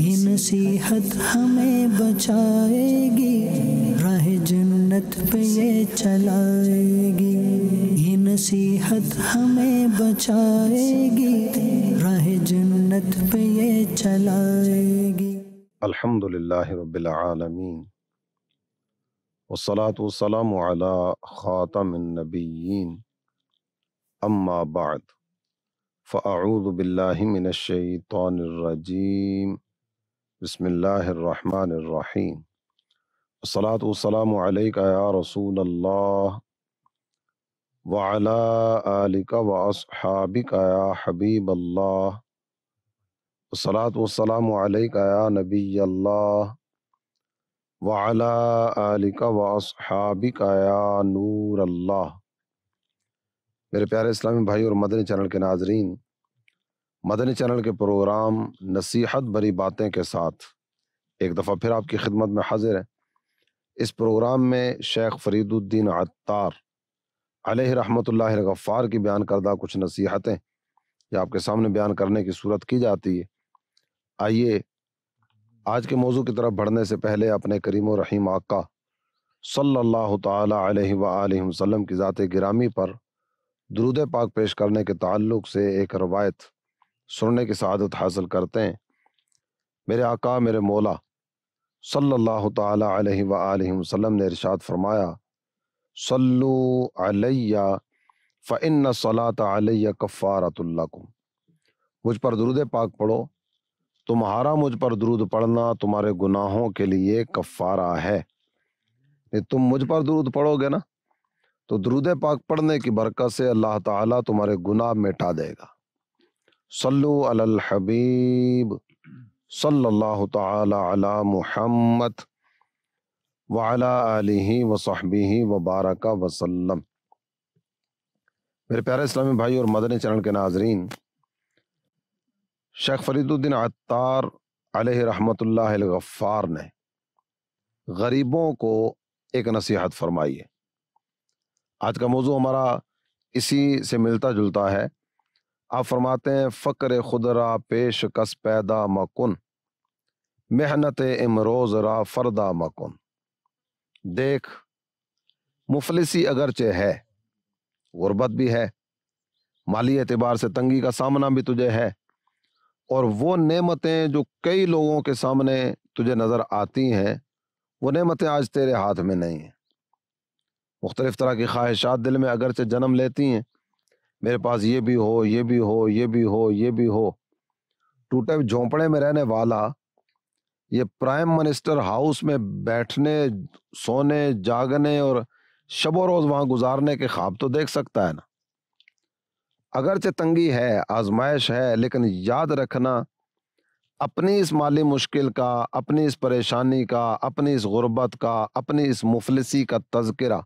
ये नसीहत हमें बचाएगी राह जन्नत पे ये चलाएगी ये नसीहत हमें बचाएगी राह जन्नत पे ये चलाएगी अल्हम्दुलिल्लाह रब्बिल आलमीन वस्सलात वस्सलाम अला खातमिन नबिय्यीन अम्मा बाद फ़अऊज़ु बिल्लाहि मिनश शैतानिर रजीम बसमीम सलात वसलाम या रसूल अल्लाह वाला आलिका वाबिका या हबीब अल्लाह सलात वसलाम या नबी अल्लाह वाला आलिका वाबिका नूर अल्लाह मेरे प्यारे इस्लामी भाई और मदनी चैनल के नाजरीन मदनी चैनल के प्रोग्राम नसीहत भरी बातें के साथ एक दफ़ा फिर आपकी खिदमत में हाजिर है इस प्रोग्राम में शेख फरीदुद्दीन अत्तार रहमतुल्लाह गफ़ार की बयान करदा कुछ नसीहतें या आपके सामने बयान करने की सूरत की जाती है आइए आज के मौजू की तरफ बढ़ने से पहले अपने करीम रहीम आका सल्लल्लाहु अलैहि वसल्लम की ज़ात गिरामी पर दरूद पाक पेश करने के ताल्लुक से एक रवायत सुनने की सआदत हासिल करते हैं मेरे आका मेरे मौला सल्लल्लाहु ताला अलैहि सल्ला वसल्लम ने इरशाद फरमाया सल्लु अलैया फ़िन सलात अलैया कफ़ारतुल्लकुम मुझ पर दरूद पाक पढ़ो तुम्हारा मुझ पर दरूद पढ़ना तुम्हारे गुनाहों के लिए कफ़ारा है तुम मुझ पर दरूद पढ़ोगे ना तो दरूद पाक पढ़ने की बरकत से अल्लाह ताला तुम्हारे गुनाह मिटा देगा सल्लु अल हबीब सल्लल्लाहु ताला अला मुहम्मद वाला आलिही वसहबी वबारक वसल्लम मेरे प्यारे इस्लामी भाई और मदनी चैनल के नाजरीन शेख फरीदुद्दीन अत्तार गफ्फार ने गरीबों को एक नसीहत फरमाई है आज का मौजू हमारा इसी से मिलता जुलता है आप फरमाते हैं फकर खुदरा पेश कस पैदा मकुन मेहनत इमरोज़ रा फरदा मकुन देख मुफलिसी अगरचे है गुर्बत भी है माली एतबार से तंगी का सामना भी तुझे है और वो नेमतें जो कई लोगों के सामने तुझे नज़र आती हैं वो नेमतें आज तेरे हाथ में नहीं हैं मुख्तलिफ़ तरह की ख्वाहिशात दिल में अगरचे जन्म लेती हैं मेरे पास ये भी हो ये भी हो ये भी हो ये भी हो टूटे झोंपड़े में रहने वाला ये प्राइम मिनिस्टर हाउस में बैठने सोने जागने और शबो रोज वहां गुजारने के ख्वाब तो देख सकता है ना अगरचे तंगी है आजमाइश है लेकिन याद रखना अपनी इस माली मुश्किल का अपनी इस परेशानी का अपनी इस गुर्बत का अपनी इस मुफलसी का तस्करा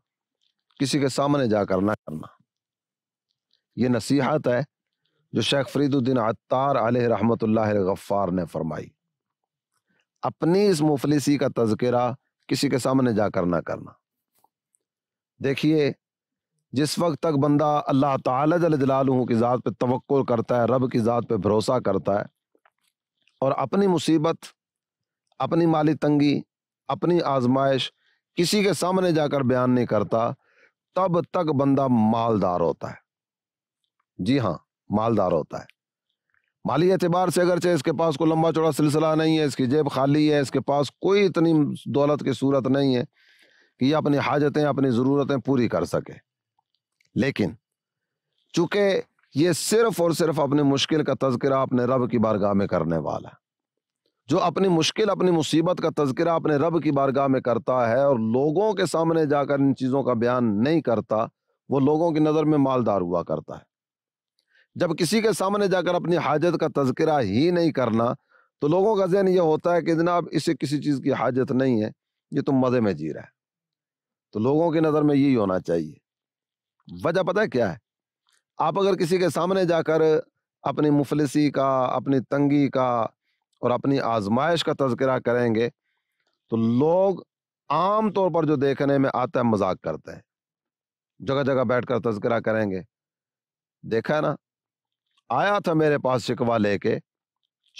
किसी के सामने जा करना करना ये नसीहत है जो शेख फरीदुद्दीन अत्तार रहमत गफ़ार ने फरमाई अपनी इस मुफलिसी का तस्करा किसी के सामने जाकर ना करना देखिए जिस वक्त तक बंदा अल्लाह तलाजलालू की ज़ात पे तवक्कुल करता है रब की ज़ात पे भरोसा करता है और अपनी मुसीबत अपनी माली तंगी अपनी आजमाइश किसी के सामने जाकर बयान नहीं करता तब तक बंदा मालदार होता है जी हाँ मालदार होता है माली एतबार से अगरचे इसके पास कोई लंबा चौड़ा सिलसिला नहीं है इसकी जेब खाली है इसके पास कोई इतनी दौलत की सूरत नहीं है कि यह अपनी हाजतें अपनी ज़रूरतें पूरी कर सके लेकिन चूँकि ये सिर्फ और सिर्फ अपनी मुश्किल का तस्करा अपने रब की बारगाह में करने वाला है जो अपनी मुश्किल अपनी मुसीबत का तस्करा अपने रब की बारगाह में करता है और लोगों के सामने जाकर इन चीज़ों का बयान नहीं करता वो लोगों की नज़र में मालदार हुआ करता है जब किसी के सामने जाकर अपनी हाजत का तस्करा ही नहीं करना तो लोगों का जहन ये होता है कि जनाब इसे किसी चीज़ की हाजत नहीं है ये तो मज़े में जी रहा है तो लोगों की नज़र में यही होना चाहिए वजह पता है क्या है आप अगर किसी के सामने जाकर अपनी मुफलसी का अपनी तंगी का और अपनी आजमाइश का तस्करा करेंगे तो लोग आम तौर पर जो देखने में आता है मजाक करते हैं जगह जगह बैठ कर तस्करा करेंगे देखा है ना आया था मेरे पास शिकवा लेके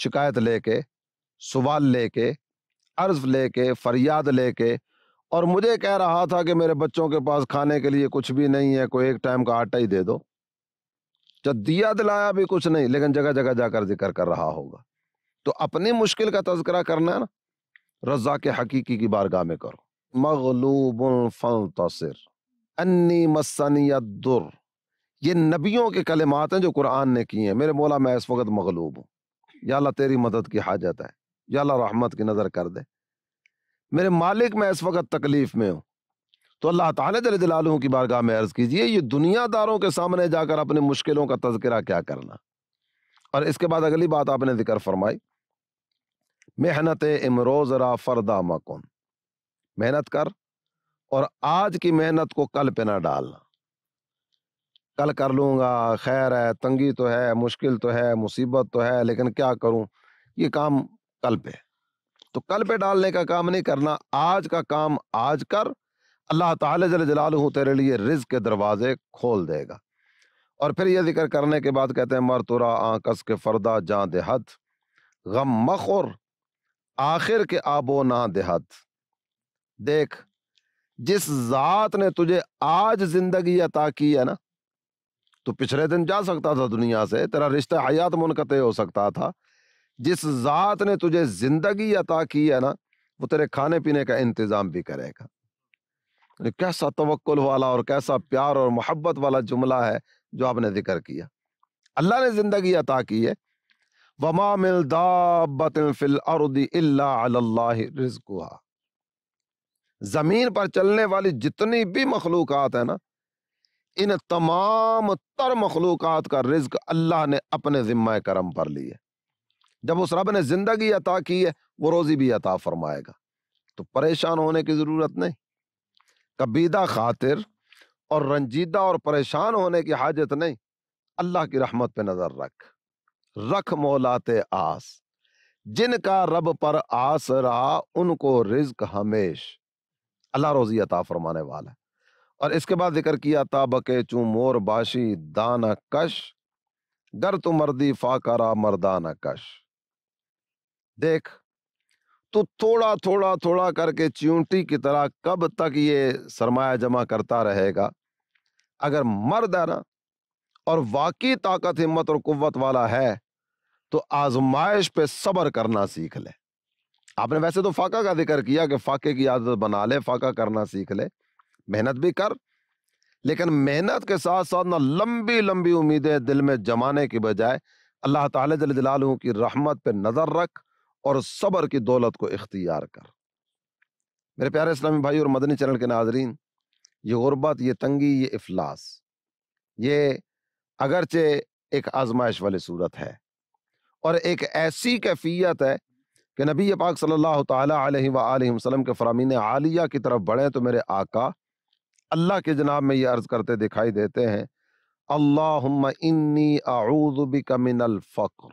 शिकायत लेके सवाल लेके अर्ज लेके फरियाद लेके और मुझे कह रहा था कि मेरे बच्चों के पास खाने के लिए कुछ भी नहीं है कोई एक टाइम का आटा ही दे दो जब दिया दिलाया भी कुछ नहीं लेकिन जगह जगह जाकर जिक्र कर रहा होगा तो अपनी मुश्किल का तस्करा करना है ना रजा के हकीकी की बारगाह में करो मगलूबुल फल तसर अन्नी मसनी दुर ये नबियों के कलमात हैं जो कुरान ने किए हैं मेरे मौला मैं इस वक्त मगलूब हूँ या अल्लाह तेरी मदद की हाजत है या अल्लाह रहमत की नज़र कर दे मेरे मालिक मैं इस वक्त तकलीफ़ में हूँ तो अल्लाह ताला जल जलालू की बारगाह में अर्ज़ कीजिए ये दुनियादारों के सामने जाकर अपनी मुश्किलों का तस्करा क्या करना और इसके बाद अगली बात आपने जिक्र फरमाई मेहनत इमरोज़ रा फरदा मकुन मेहनत कर और आज की मेहनत को कल पे ना डालना कल कर लूँगा खैर है तंगी तो है मुश्किल तो है मुसीबत तो है लेकिन क्या करूँ ये काम कल पे तो कल पे डालने का काम नहीं करना आज का काम आज कर अल्लाह ताला जल जलालू तेरे लिए रिज के दरवाजे खोल देगा और फिर ये जिक्र करने के बाद कहते हैं मर तुरा तो आकस के फरदा जहाँ देहत गम मखुर आखिर के आबो ना देहत देख जिस जात ने तुझे आज जिंदगी अता की है ना तो पिछले दिन जा सकता था दुनिया से तेरा रिश्ता हयात मुनकत हो सकता था जिस ज़ात ने तुझे ज़िंदगी अता की है ना वो तेरे खाने पीने का इंतज़ाम भी करेगा कैसा तवक्ल वाला और कैसा प्यार और मोहब्बत वाला जुमला है जो आपने जिक्र किया अल्लाह ने ज़िंदगी अता की है वमा मिल ज़मीन पर चलने वाली जितनी भी मखलूकत है ना इन तमाम तर मखलूक का रिज्क अल्लाह ने अपने ज़िम्मा करम पर लिए जब उस रब ने ज़िंदगी अता की है वो रोज़ी भी अता फरमाएगा तो परेशान होने की ज़रूरत नहीं कबीदा खातिर और रंजीदा और परेशान होने की हाजत नहीं अल्लाह की रहमत पे नज़र रख रख मोलाते आस जिनका रब पर आस रहा उनको रिज्क हमेश अल्लाह रोज़ी अता फरमाने वाला है और इसके बाद जिक्र किया ताबके चू मोर बाशी दाना कश गर तू मर्दी फाकारा मर्दाना कश देख तो थोड़ा थोड़ा थोड़ा करके च्यूटी की तरह कब तक ये सरमाया जमा करता रहेगा अगर मर्द है ना और वाकई ताकत हिम्मत और कुत वाला है तो आजमाइश पे सब्र करना सीख ले आपने वैसे तो फाका का जिक्र किया कि फाके की आदत बना ले फाका करना सीख ले मेहनत भी कर लेकिन मेहनत के साथ साथ ना लंबी लंबी उम्मीदें दिल में जमाने की बजाय अल्लाह ताला जल की रहमत पर नज़र रख और सब्र की दौलत को इख्तियार कर मेरे प्यारे इस्लामी भाई और मदनी चैनल के नाजरीन ये गुर्बत ये तंगी ये अफलास ये अगरचे एक आजमाइश वाली सूरत है और एक ऐसी कैफियत है कि नबी पाक सल्लल्लाहु अलैहि वसल्लम के फ़रामीन आलिया की तरफ बढ़े तो मेरे आका अल्लाह के जनाब में ये अर्ज़ करते दिखाई देते हैं अल्लाह इन्नी आऊदबिक मिनल फ़क्र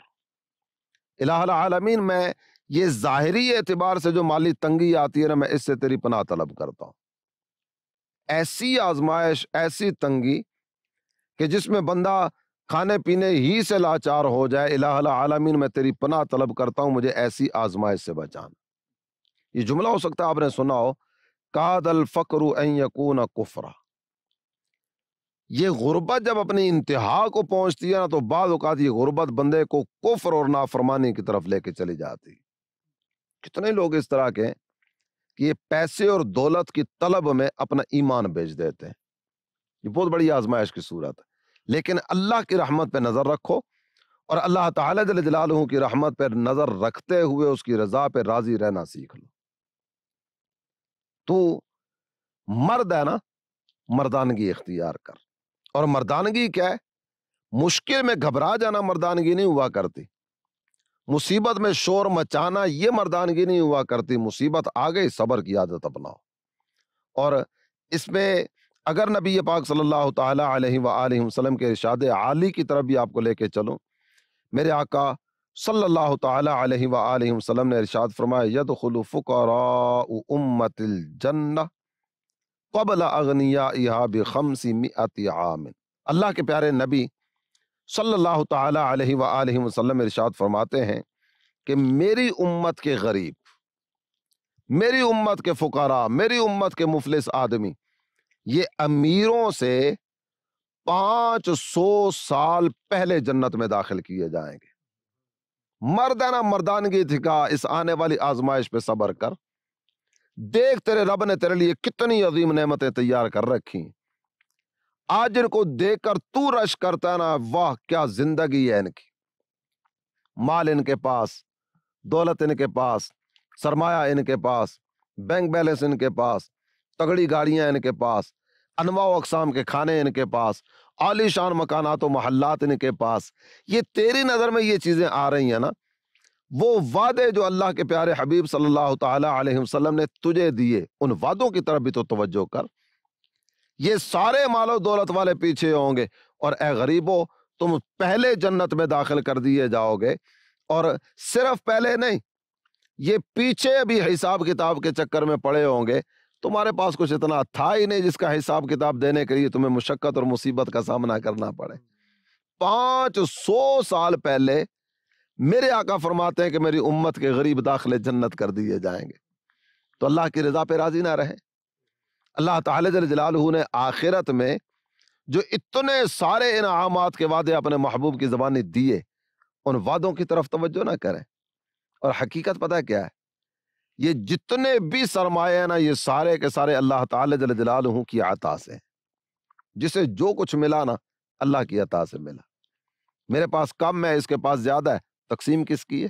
इलामीन मैं ये ज़ाहरी एतबार से जो माली तंगी आती है ना मैं इससे तेरी पनाह तलब करता हूँ ऐसी आजमाइश ऐसी तंगी कि जिसमें बंदा खाने पीने ही से लाचार हो जाए आलमीन मैं तेरी पनाह तलब करता हूँ मुझे ऐसी आजमाइश से बचाना ये जुमला हो सकता है आपने सुना हो कादल फ़क्र यकून कुफरा ये गुर्बत जब अपनी इंतहा को पहुंचती है ना तो बाद ये गुर्बत बंदे को कुफर और नाफरमानी की तरफ लेके चली जाती कितने लोग इस तरह के कि ये पैसे और दौलत की तलब में अपना ईमान बेच देते हैं ये बहुत बड़ी आजमाइश की सूरत है लेकिन अल्लाह की रहमत पर नज़र रखो और अल्लाह ताला जल की रहमत पर नज़र रखते हुए उसकी रजा पर राज़ी रहना सीख लो तू मर्द है ना मर्दानगी इख्तियार कर और मर्दानगी क्या है मुश्किल में घबरा जाना मर्दानगी नहीं हुआ करती मुसीबत में शोर मचाना ये मर्दानगी नहीं हुआ करती मुसीबत आ गई सबर की आदत अपनाओ और इसमें अगर नबी पाक सल्लल्लाहु अलैहि वसल्लम के इरशाद आली की तरफ भी आपको लेके चलूँ मेरे आका सल्लल्लाहु अलैहि सल्ला वसल्लम ने इरशाद फरमाया यद उम्मतिल जन्ना कबल अगनिया बि बमसी मिअत अल्लाह के प्यारे नबी सल्लल्लाहु अलैहि वसल्लम इरशाद फरमाते हैं कि मेरी उम्मत के गरीब मेरी उम्मत के फुकारा मेरी उम्मत के मुफलिस आदमी ये अमीरों से पाँच सौ साल पहले जन्नत में दाखिल किए जाएंगे मर्दाना मर्दानगी दिखा इस आने वाली आजमाइश पे सबर कर देख तेरे रब ने तेरे लिए कितनी अजीम नेमतें तैयार कर रखी आज इनको देखकर तू रश करता ना वाह क्या जिंदगी है इनकी माल इनके पास दौलत इनके पास सरमाया इनके पास बैंक बैलेंस इनके पास तगड़ी गाड़ियां इनके पास अनवा अकसाम के खाने इनके पास आलिशान तो महल्लात इनके पास ये तेरी नज़र में ये चीज़ें आ रही हैं ना वो वादे जो अल्लाह के प्यारे हबीब सल्लल्लाहु अलैहि वसल्लम ने तुझे दिए उन वादों की तरफ भी तो तवज्जो कर ये सारे मालो दौलत वाले पीछे होंगे और ए गरीबो तुम पहले जन्नत में दाखिल कर दिए जाओगे और सिर्फ पहले नहीं ये पीछे भी हिसाब किताब के चक्कर में पड़े होंगे तुम्हारे पास कुछ इतना था ही नहीं जिसका हिसाब किताब देने के लिए तुम्हें मुशक्क़त और मुसीबत का सामना करना पड़े पाँच सौ साल पहले मेरे आका फरमाते हैं कि मेरी उम्मत के गरीब दाखिले जन्नत कर दिए जाएंगे तो अल्लाह की रजा पे राजी ना रहे अल्लाह ताल जलालहू ने आखिरत में जो इतने सारे आमात के वादे अपने महबूब की जबानी दिए उन वादों की तरफ तवज्जो ना करें और हकीकत पता क्या है ये जितने भी सरमाए हैं ना ये सारे के सारे अल्लाह ताला जल की अता से हैं जिसे जो कुछ मिला ना अल्लाह की अता से मिला मेरे पास कम है इसके पास ज्यादा है तकसीम किसकी है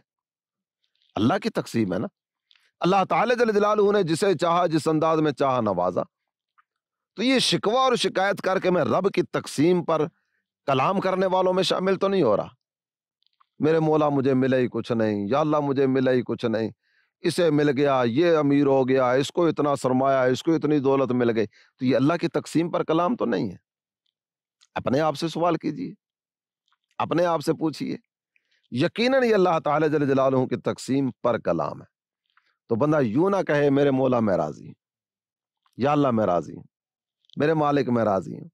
अल्लाह की तकसीम है ना अल्लाह ताला जल ने जिसे चाह जिस अंदाज में चाह नवाजा तो ये शिकवा और शिकायत करके मैं रब की तकसीम पर कलाम करने वालों में शामिल तो नहीं हो रहा मेरे मौला मुझे मिला ही कुछ नहीं या अल्लाह मुझे मिला ही कुछ नहीं इसे मिल गया ये अमीर हो गया इसको इतना सरमाया इसको इतनी दौलत मिल गई तो ये अल्लाह की तकसीम पर कलाम तो नहीं है अपने आप से सवाल कीजिए अपने आप से पूछिए यकीनन ये अल्लाह ताला जल जलाल की तकसीम पर कलाम है तो बंदा यूं ना कहे मेरे मौला मैं राजी या अल्लाह मैं राजी हूँ मेरे मालिक मैं राजी हूँ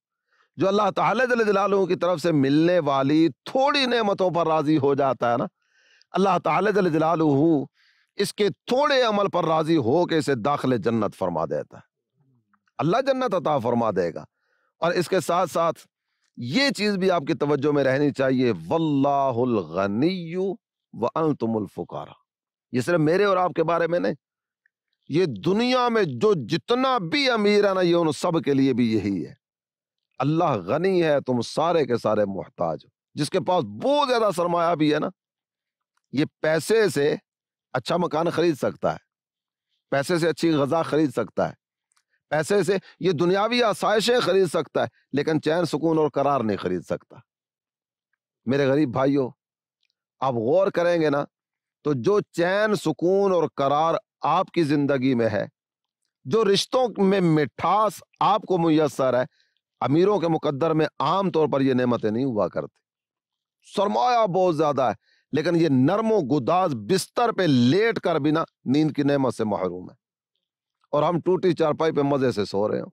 जो अल्लाह ताला जल जलाल की तरफ से मिलने वाली थोड़ी नेमतों पर राजी हो जाता है ना अल्लाह ताला जल जलालहू इसके थोड़े अमल पर राजी हो के इसे दाखिल जन्नत फरमा देता है अल्लाह जन्नत अता फरमा देगा और इसके साथ साथ ये चीज़ भी आपकी तवज्जो में रहनी चाहिए वल्लागनी व ये सिर्फ मेरे और आपके बारे में नहीं ये दुनिया में जो जितना भी अमीर है ना ये उन सब के लिए भी यही है अल्लाह गनी है तुम सारे के सारे मोहताज हो जिसके पास बहुत ज़्यादा सरमाया भी है ना ये पैसे से अच्छा मकान खरीद सकता है पैसे से अच्छी गजा खरीद सकता है पैसे से ये दुनियावी आसाइशें खरीद सकता है लेकिन चैन सुकून और करार नहीं खरीद सकता मेरे गरीब भाइयों आप गौर करेंगे ना तो जो चैन सुकून और करार आपकी ज़िंदगी में है जो रिश्तों में मिठास आपको मुयसर है अमीरों के मुकद्दर में आम तौर पर ये नेमतें नहीं हुआ करती सरमाया बहुत ज़्यादा है लेकिन ये नरमो गुदाज बिस्तर पे लेट कर बिना नींद की नमत से महरूम है और हम टूटी चारपाई पे मज़े से सो रहे हो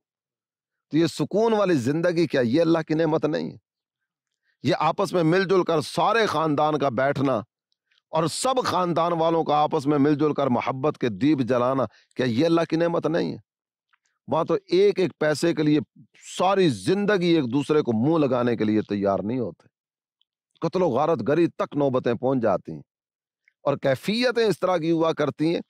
तो ये सुकून वाली ज़िंदगी क्या ये अल्लाह की नमत नहीं है ये आपस में मिलजुल कर सारे ख़ानदान का बैठना और सब ख़ानदान वालों का आपस में मिलजुल कर मोहब्बत के दीप जलाना क्या ये अल्लाह की नमत नहीं है वहां तो एक एक पैसे के लिए सारी ज़िंदगी एक दूसरे को मुंह लगाने के लिए तैयार नहीं होते कत्लो गारत गरी तक नौबतें पहुंच जाती हैं और कैफियतें इस तरह की हुआ करती हैं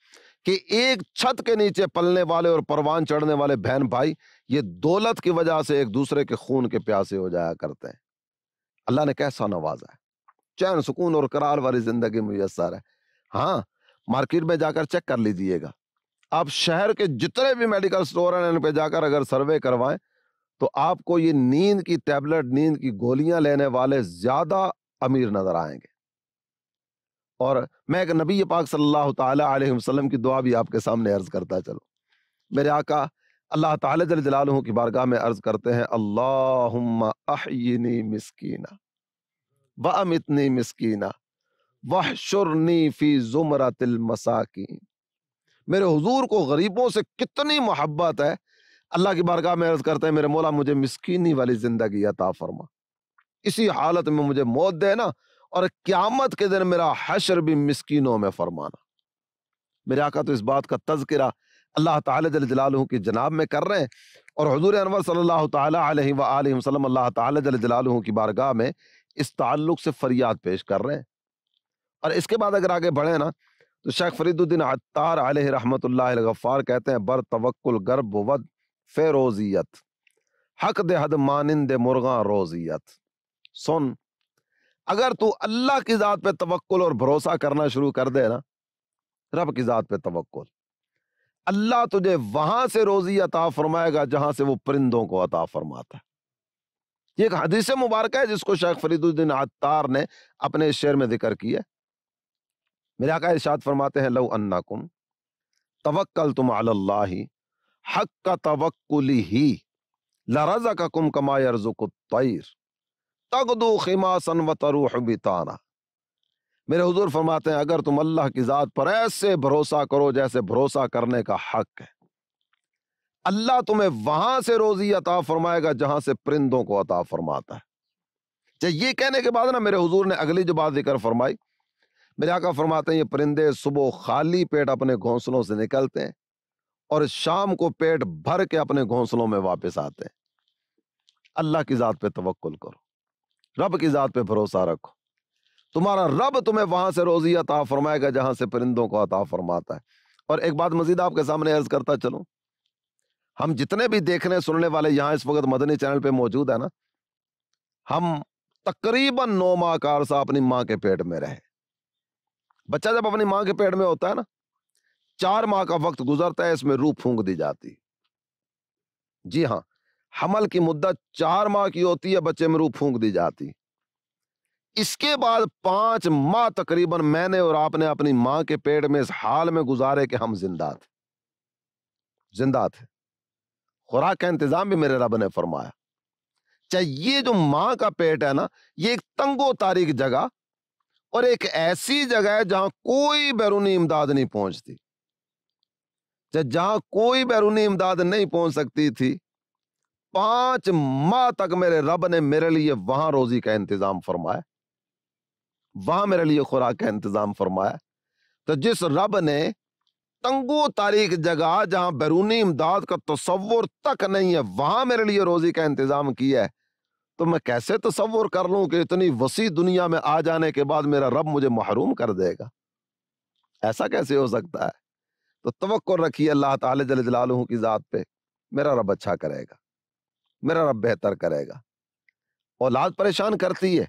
कि एक छत के नीचे पलने वाले और परवान चढ़ने वाले बहन भाई ये दौलत की वजह से एक दूसरे के खून के प्यासे हो जाया करते हैं अल्लाह ने कैसा नवाजा है चैन सुकून और करार वाली जिंदगी मुयसर है हाँ मार्केट में जाकर चेक कर लीजिएगा आप शहर के जितने भी मेडिकल स्टोर हैं इन पर जाकर अगर सर्वे करवाएं तो आपको ये नींद की टैबलेट नींद की गोलियां लेने वाले ज्यादा अमीर नजर आएंगे और मैं एक नबी पाक सल्लल्लाहु सल्ला वसल्लम की दुआ भी आपके सामने अर्ज करता चलो मेरे आका अल्लाह ताला जलाल की बारगाह में अर्ज करते हैं अल्लाह अहयिनी मिसकीना वमितनी मिसकीना वह शुरनी फी तिल मसाकिन मेरे हुजूर को गरीबों से कितनी मोहब्बत है अल्लाह की बारगाह में अर्ज करते हैं मेरे मौला मुझे मिसकीनी वाली जिंदगी अता फरमा इसी हालत में मुझे मौत देना और क्यामत के दिन मेरा हशर भी मिसकीनों में फरमाना मेरे आका तो इस बात का तस्करा अल्लाह ताला जल की जनाब में कर रहे हैं और हजूर अनवर सल्लल्लाहु ताला अलैहि वसल्लम अल्लाह ताला जल की बारगाह में इस ताल्लुक से फरियाद पेश कर रहे हैं और इसके बाद अगर आगे बढ़े ना तो शेख फरीदुद्दीन अतार रहमत गफ़ार कहते हैं बर तवक्ल गर्भ वद फेरोजियत हक दे हद मानंद मुर्गा रोजियत सुन अगर तू अल्लाह की ज़ात पे तवक्ल और भरोसा करना शुरू कर दे ना रब की ज़ात पे तवक्ल अल्लाह तुझे वहां से रोज़ी अता फरमाएगा जहां से वो परिंदों को अता फरमाता है ये एक हदीस मुबारक है जिसको शेख फरीदुद्दीन अत्तार ने अपने शेर में जिक्र किया मेरे आका इर्शाद फरमाते हैं लव अन्ना कुम तवक्ल तुम अल्लाह हक का ही लरजा कुम कमा यरजुक तैर तगदो खिमा व तरूह बिताना मेरे हुजूर फरमाते हैं अगर तुम अल्लाह की ज़ात पर ऐसे भरोसा करो जैसे भरोसा करने का हक है अल्लाह तुम्हें वहां से रोजी अता फरमाएगा जहां से परिंदों को अता फरमाता है ये कहने के बाद ना मेरे हुजूर ने अगली जो बात जिक्र फरमाई मेरे आका फरमाते हैं ये परिंदे सुबह खाली पेट अपने घोंसलों से निकलते हैं और शाम को पेट भर के अपने घोंसलों में वापस आते हैं अल्लाह की ज़ात पे तवक्ल करो रब की ज़ात पे भरोसा रखो तुम्हारा रब तुम्हें वहां से रोजी अता फरमाएगा जहां से परिंदों को अता फरमाता है और एक बात मजीद आपके सामने अर्ज करता चलो हम जितने भी देखने सुनने वाले यहां इस वक्त मदनी चैनल पे मौजूद है ना हम तकरीबन नौ माह का अपनी माँ के पेट में रहे बच्चा जब अपनी माँ के पेट में होता है ना चार माह का वक्त गुजरता है इसमें रूह फूंक दी जाती जी हाँ हमल की मुद्दत चार माह की होती है बच्चे में रूह फूंक दी जाती इसके बाद पांच माह तकरीबन मैंने और आपने अपनी मां के पेट में इस हाल में गुजारे कि हम जिंदा थे जिंदा थे खुराक का इंतजाम भी मेरे रब ने फरमाया चाहे ये जो माँ का पेट है ना ये एक तंगो तारीख जगह और एक ऐसी जगह है जहां कोई बैरूनी इमदाद नहीं पहुंचती जहां कोई बैरूनी इमदाद नहीं पहुंच सकती थी पांच माह तक मेरे रब ने मेरे लिए वहां रोजी का इंतजाम फरमाया वहां मेरे लिए खुराक का इंतजाम फरमाया तो जिस रब ने तंगो तारीख जगह जहां बैरूनी इमदाद का तस्वुर तक नहीं है वहां मेरे लिए रोजी का इंतजाम किया है तो मैं कैसे तस्वुर कर लूं कि इतनी वसी दुनिया में आ जाने के बाद मेरा रब मुझे महरूम कर देगा ऐसा कैसे हो सकता है तो तो रखिए अल्लाह ताल जल जलाल की ज़ात पे मेरा रब अच्छा करेगा मेरा रब बेहतर करेगा औलाद परेशान करती है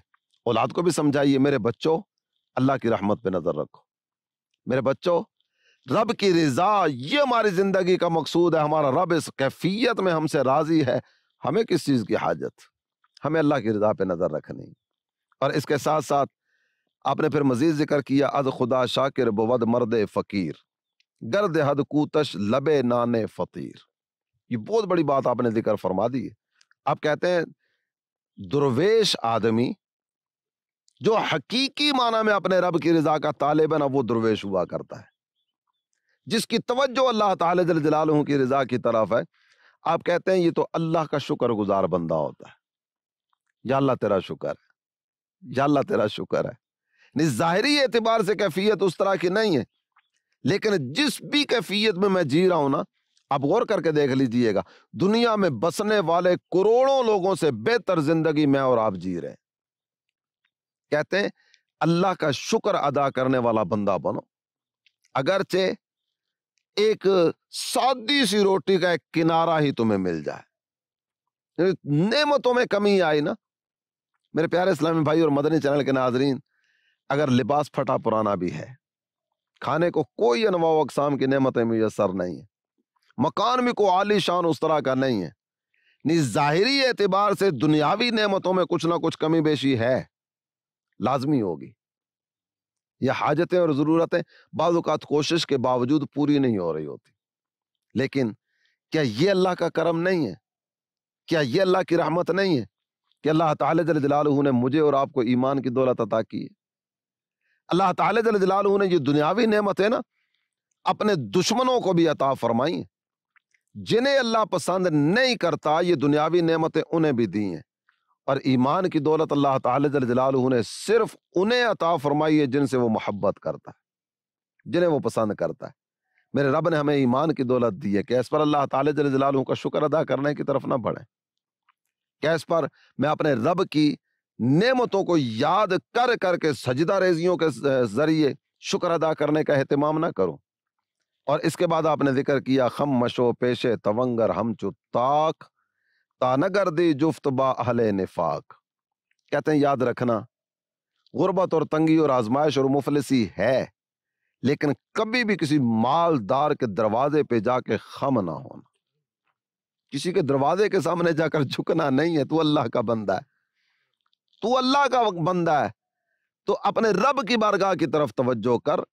औलाद को भी समझाइए मेरे बच्चों अल्लाह की रहमत पे नज़र रखो मेरे बच्चों रब की रजा ये हमारी ज़िंदगी का मकसूद है हमारा रब इस कैफियत में हमसे राज़ी है हमें किस चीज़ की हाजत हमें अल्लाह की रजा पे नज़र रखनी और इसके साथ साथ आपने फिर मज़ीद जिक्र किया अद खुदा शाकिर बद मर्द फ़कीर गर्द हद कूतश लबे नान फतीर ये बहुत बड़ी बात आपने जिक्र फरमा दी है आप कहते हैं दुर्वेश आदमी जो हकीकी माना में अपने रब की रजा का तालब है ना वो दुर्वेश हुआ करता है जिसकी तवज्जो अल्लाह तलाल की रजा की तरफ है आप कहते हैं ये तो अल्लाह का शुक्र गुजार बंदा होता है या तेरा शुक्र है या तेरा शुक्र है नहीं ज़ाहरी एतबार से कैफियत उस तरह की नहीं है लेकिन जिस भी कैफियत में मैं जी रहा हूं ना आप गौर करके देख लीजिएगा दुनिया में बसने वाले करोड़ों लोगों से बेहतर जिंदगी मैं और आप जी रहे हैं कहते हैं अल्लाह का शुक्र अदा करने वाला बंदा बनो अगरचे एक सादी सी रोटी का एक किनारा ही तुम्हें मिल जाए नेमतों में कमी आई ना मेरे प्यारे इस्लामी भाई और मदनी चैनल के नाजरीन अगर लिबास फटा पुराना भी है खाने को कोई अनवा अकसाम की नमतें मैसर नहीं है मकान भी को आली शान उस तरह का नहीं है ज़ाहरी एतबार से दुनियावी नमतों में कुछ ना कुछ कमी बेशी है लाजमी होगी यह हाजतें और ज़रूरतें बाज़ात कोशिश के बावजूद पूरी नहीं हो रही होती लेकिन क्या ये अल्लाह का करम नहीं है क्या ये अल्लाह की रहमत नहीं है कि अल्लाह ताला जल जलालहू ने मुझे और आपको ईमान की दौलत अता की है अल्लाह तलाजलाल ने जो दुनियावी नमत है ना अपने दुश्मनों को भी अता फरमाई जिन्हें अल्लाह पसंद नहीं करता ये दुनियावी नमतें उन्हें भी दी हैं और ईमान की दौलत अल्लाह तलाजलाल ने सिर्फ उन्हें अता फरमाई है जिनसे वो मोहब्बत करता है जिन्हें वो पसंद करता है मेरे रब ने हमें ईमान की दौलत दी है कैस पर अल्लाह तलाजलाल का शुक्र अदा करने की तरफ ना बढ़े कैस पर मैं अपने रब की नेमतों को याद कर करके सजदा रेजियों के जरिए शुक्र अदा करने का अहतमाम ना करो और इसके बाद आपने जिक्र किया खम मशो पेशे तवंगर हम चुताक दी जुफ्त बा अहले निफाक कहते हैं याद रखना गुर्बत और तंगी और आजमाइश और मुफलसी है लेकिन कभी भी किसी मालदार के दरवाजे पे जाके खम ना होना किसी के दरवाजे के सामने जाकर झुकना नहीं है तो अल्लाह का बंदा है तू अल्लाह का बंदा है तो अपने रब की बारगाह की तरफ तवज्जो कर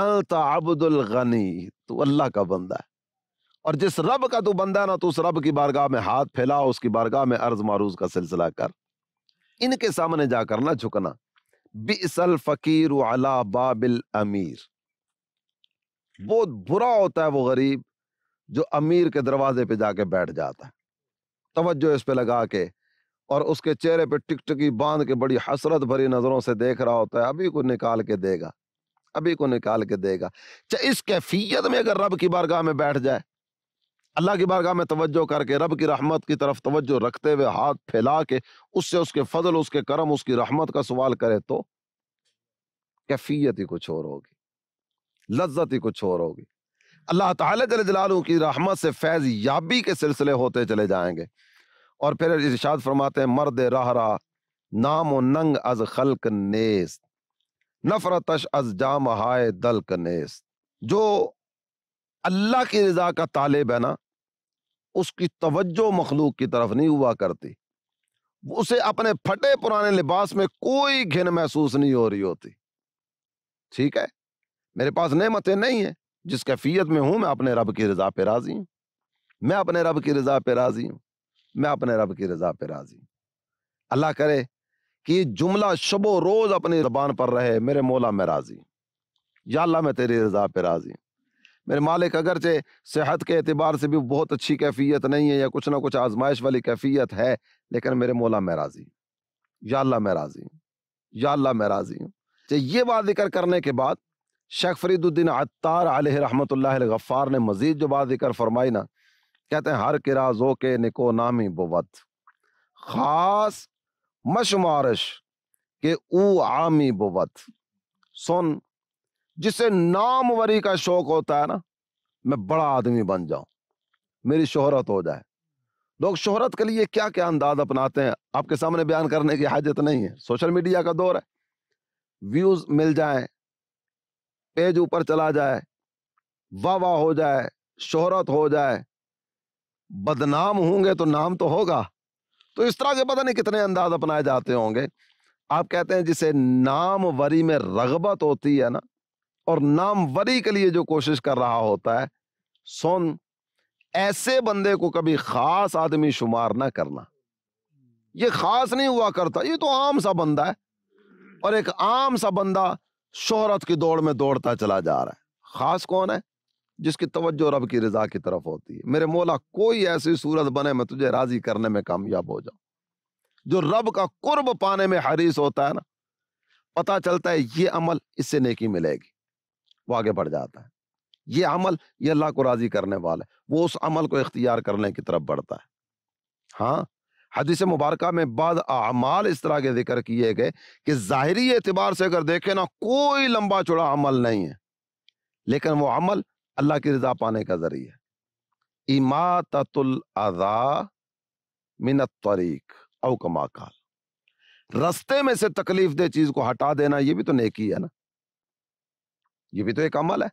अलता अब्दुल गनी तू अल्लाह का बंदा है और जिस रब का तू बंदा ना तो उस रब की बारगाह में हाथ फैला उसकी बारगाह में अर्ज मारूज का सिलसिला कर इनके सामने जाकर ना झुकना बिसल फकीर अला बाबिल अमीर बहुत बुरा होता है वो गरीब जो अमीर के दरवाजे पे जाके बैठ जाता है तवज्जो इस पे लगा के और उसके चेहरे पे टिकटकी बांध के बड़ी हसरत भरी नज़रों से देख रहा होता है अभी को निकाल के देगा अभी को निकाल के देगा चाहे इस कैफियत में अगर रब की बारगाह में बैठ जाए अल्लाह की बारगाह में तवज्जो करके रब की रहमत की तरफ तवज्जो रखते हुए हाथ फैला के उससे उसके फजल उसके करम उसकी रहमत का सवाल करे तो कैफियत ही कुछ और होगी लज्जत ही कुछ और होगी अल्लाह ताला जल जलालू की रहमत से फैज़ याबी के सिलसिले होते चले जाएंगे और फिर इर्शाद फरमाते हैं मर्द रहरा नाम नंग अज खलक नेस नफरतश अज जाम हाय दलक नेस जो अल्लाह की रजा का तालिब है ना उसकी तवज्जो मखलूक की तरफ नहीं हुआ करती उसे अपने फटे पुराने लिबास में कोई घिन महसूस नहीं हो रही होती ठीक है मेरे पास नेमतें नहीं हैं जिस कैफियत में हूं मैं अपने रब की रजा पे राजी हूं मैं अपने रब की रजा पे राजी हूं मैं अपने रब की रजा पे राजी अल्लाह करे कि ये जुमला शबो रोज अपनी जबान पर रहे मेरे मोला में राजी या अल्लाह मैं तेरी रजा पे राजी मेरे मालिक अगरचे सेहत के अतबार से भी बहुत अच्छी कैफियत नहीं है या कुछ ना कुछ आजमाइश वाली कैफियत है लेकिन मेरे मौला में राजी या अल्लाह मैं राजी या अल्लाह मैं राजी तो ये बात जिक्र करने के बाद शेख फरीदुद्दीन अत्तार आल रहमत गफ़ार ने मज़ीद जो बात जिक्र फरमाई ना कहते हैं हर किरा जो के निको नामी बुवत खास मशुमारश के ऊ आमी बुवत सुन जिसे नामवरी का शौक होता है ना मैं बड़ा आदमी बन जाऊं मेरी शोहरत हो जाए लोग शोहरत के लिए क्या क्या अंदाज अपनाते हैं आपके सामने बयान करने की हाजत नहीं है सोशल मीडिया का दौर है व्यूज मिल जाए पेज ऊपर चला जाए वाह वाह हो जाए शोहरत हो जाए बदनाम होंगे तो नाम तो होगा तो इस तरह के पता नहीं कितने अंदाज अपनाए जाते होंगे आप कहते हैं जिसे नामवरी में रगबत होती है ना और नामवरी के लिए जो कोशिश कर रहा होता है सोन ऐसे बंदे को कभी खास आदमी शुमार ना करना ये खास नहीं हुआ करता ये तो आम सा बंदा है और एक आम सा बंदा शोहरत की दौड़ में दौड़ता चला जा रहा है खास कौन है जिसकी तवज्जो रब की रजा की तरफ होती है मेरे मौला कोई ऐसी सूरत बने मैं तुझे राजी करने में कामयाब हो जाऊं जो रब का कुर्ब पाने में हरीस होता है ना पता चलता है ये अमल इससे नेकी मिलेगी वो आगे बढ़ जाता है ये अमल ये अल्लाह को राजी करने वाला है वो उस अमल को इख्तियार करने की तरफ बढ़ता है हाँ हदीस मुबारक में बाद अमाल इस तरह के जिक्र किए गए कि ज़ाहरी एतबार से अगर देखें ना कोई लंबा चौड़ा अमल नहीं है लेकिन वो अमल अल्लाह की रजा पाने का जरिया इमातुल अजा मिनत तरीक अवकमा काल रस्ते में से तकलीफ दे चीज को हटा देना ये भी तो नेकी है ना ये भी तो एक अमल है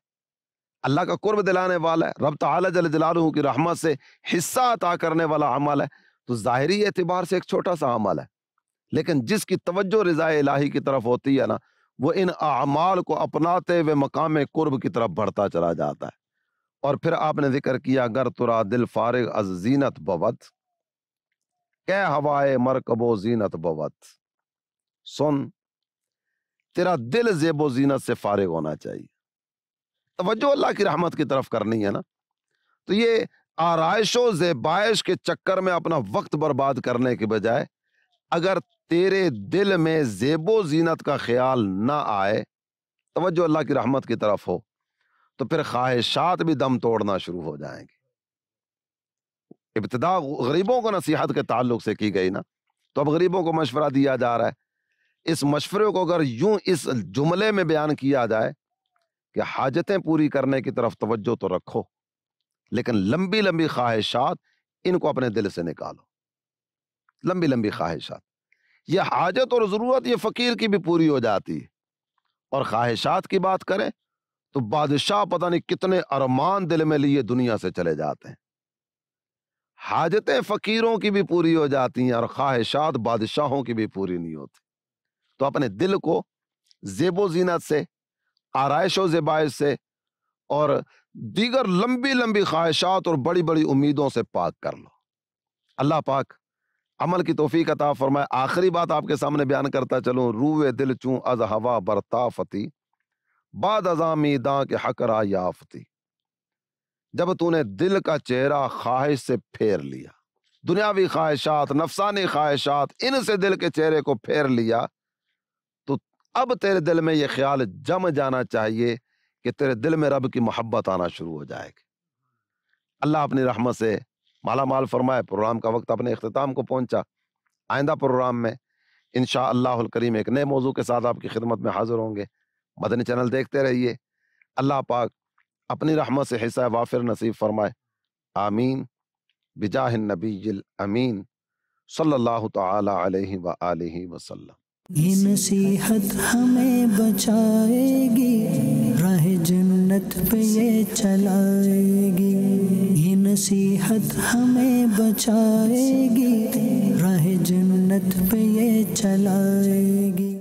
अल्लाह का कुर्ब दिलाने वाला है रब तला जल जलालू की रहमत से हिस्सा अता करने वाला अमल है तो ज़ाहरी एतबार से एक छोटा सा अमल है लेकिन जिसकी तवज्जो रज़ा इलाही की तरफ होती है ना वो इन अमाल को अपनाते हुए मकाम कुर्ब की तरफ बढ़ता चला जाता है और फिर आपने जिक्र किया गर तुरा दिल अज जीनत बवत कै हवाए मरकबो जीनत बवत सुन तेरा दिल जेबो जीनत से फारग होना चाहिए तो अल्लाह की रहमत की तरफ करनी है ना तो ये आरइशो जेबाइश के चक्कर में अपना वक्त बर्बाद करने के बजाय अगर तेरे दिल में जेबो जीनत का ख्याल ना आए तो अल्लाह की रहमत की तरफ हो तो फिर ख्वाहिशात भी दम तोड़ना शुरू हो जाएंगे इब्तदा गरीबों को नसीहत के ताल्लुक से की गई ना तो अब गरीबों को मशवरा दिया जा रहा है इस मशवरे को अगर यूं इस जुमले में बयान किया जाए कि हाजतें पूरी करने की तरफ तवज्जो तो रखो लेकिन लंबी लंबी ख्वाहिशात इनको अपने दिल से निकालो लंबी लंबी ख्वाहिशात यह हाजत और ज़रूरत ये फ़कीर की भी पूरी हो जाती है और ख्वाहिशात की बात करें तो बादशाह पता नहीं कितने अरमान दिल में लिए दुनिया से चले जाते हैं हाजतें फ़कीरों की भी पूरी हो जाती हैं और ख्वाहिशात बादशाहों की भी पूरी नहीं होती तो अपने दिल को जेबो जीनत से आरइश व से और दीगर लंबी लंबी ख्वाहिशात और बड़ी बड़ी उम्मीदों से पाक कर लो अल्लाह पाक अमल की तोफ़ी अता फरमाए आखिरी बात आपके सामने बयान करता चलूँ रूए दिल चूँ अज हवा बरताफती बाद अजामी दां के हकरा याफती जब तूने दिल का चेहरा ख्वाहिश से फेर लिया दुनियावी ख्वाहिशात नफसानी ख्वाहिशात इनसे दिल के चेहरे को फेर लिया तो अब तेरे दिल में ये ख्याल जम जाना चाहिए कि तेरे दिल में रब की मोहब्बत आना शुरू हो जाएगी अल्लाह अपनी रहमत से माला माल फरमाए प्रोग्राम का वक्त अपने अख्ताम को पहुँचा आइंदा प्रोग्राम में इन करीम एक नए मौजू के साथ आपकी खिदमत में हाजिर होंगे मदनी चैनल देखते रहिए अल्लाह पाक अपनी रहमत से हिस्सा वाफिर नसीब फरमाए आमीन बिजाह नबी अमीन सल्ला ताला ये नसीहत हमें बचाएगी राह जन्नत पे ये चलाएगी ये नसीहत हमें बचाएगी राह जन्नत पे ये चलाएगी